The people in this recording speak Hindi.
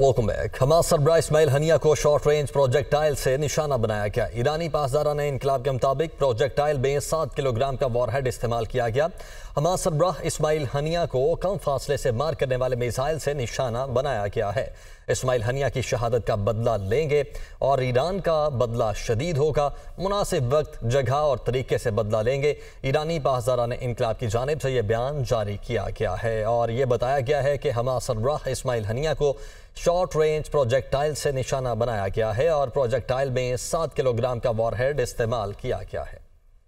वेलकम बैक हमास सरबरा इसमाइल हनिया को शॉर्ट रेंज प्रोजेक्टाइल से निशाना बनाया गया ईरानी पासदारा ने इनकलाब के मुताबिक प्रोजेक्टाइल में सात किलोग्राम का वॉरहेड इस्तेमाल किया गया हमास सरबराह इसमाइल हनिया को कम फासले से मार करने वाले मिसाइल से निशाना बनाया गया है इसमाइल हनिया की शहादत का बदला लेंगे और ईरान का बदला शदीद होगा मुनासिब वक्त जगह और तरीके से बदला लेंगे ईरानी पासदारा ने इनकलाब की जानब से यह बयान जारी किया गया है और ये बताया गया है कि हमास सरबराह इसमाइल हनिया को शॉर्ट रेंज प्रोजेक्टाइल से निशाना बनाया गया है और प्रोजेक्टाइल में सात किलोग्राम का वॉरहेड इस्तेमाल किया गया है